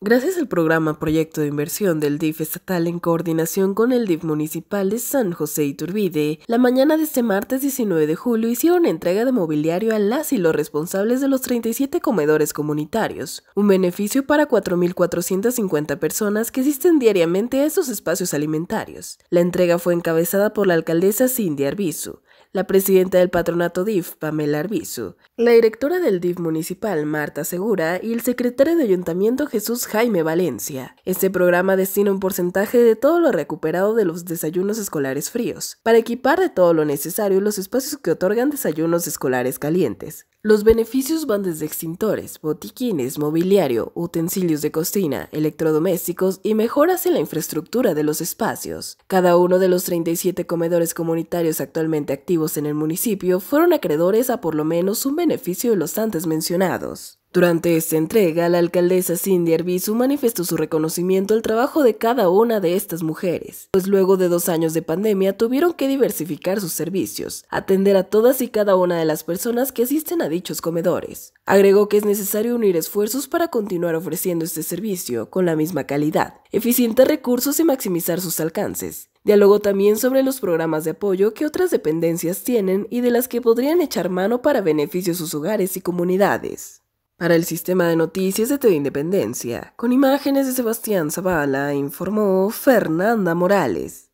Gracias al programa Proyecto de Inversión del DIF estatal en coordinación con el DIF municipal de San José Iturbide, la mañana de este martes 19 de julio hicieron entrega de mobiliario a las y los responsables de los 37 comedores comunitarios, un beneficio para 4.450 personas que asisten diariamente a esos espacios alimentarios. La entrega fue encabezada por la alcaldesa Cindy Arbizu, la presidenta del patronato DIF, Pamela Arbizu, la directora del DIF municipal, Marta Segura, y el secretario de ayuntamiento, Jesús Jaime Valencia. Este programa destina un porcentaje de todo lo recuperado de los desayunos escolares fríos, para equipar de todo lo necesario los espacios que otorgan desayunos escolares calientes. Los beneficios van desde extintores, botiquines, mobiliario, utensilios de cocina, electrodomésticos y mejoras en la infraestructura de los espacios. Cada uno de los 37 comedores comunitarios actualmente activos en el municipio fueron acreedores a por lo menos un beneficio de los antes mencionados. Durante esta entrega, la alcaldesa Cindy Arbizu manifestó su reconocimiento al trabajo de cada una de estas mujeres, pues luego de dos años de pandemia tuvieron que diversificar sus servicios, atender a todas y cada una de las personas que asisten a dichos comedores. Agregó que es necesario unir esfuerzos para continuar ofreciendo este servicio con la misma calidad, eficientes recursos y maximizar sus alcances, Dialogó también sobre los programas de apoyo que otras dependencias tienen y de las que podrían echar mano para beneficio de sus hogares y comunidades. Para el sistema de noticias de TV Independencia, con imágenes de Sebastián Zavala, informó Fernanda Morales.